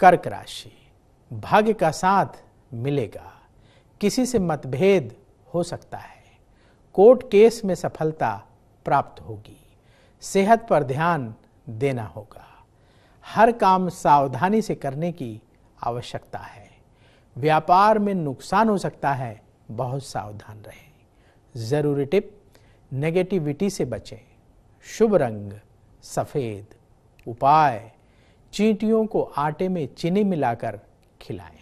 कर्क राशि भाग्य का साथ मिलेगा किसी से मतभेद हो सकता है कोर्ट केस में सफलता प्राप्त होगी सेहत पर ध्यान देना होगा हर काम सावधानी से करने की आवश्यकता है व्यापार में नुकसान हो सकता है बहुत सावधान रहें ज़रूरी टिप नेगेटिविटी से बचें शुभ रंग सफ़ेद उपाय चींटियों को आटे में चीनी मिलाकर खिलाएं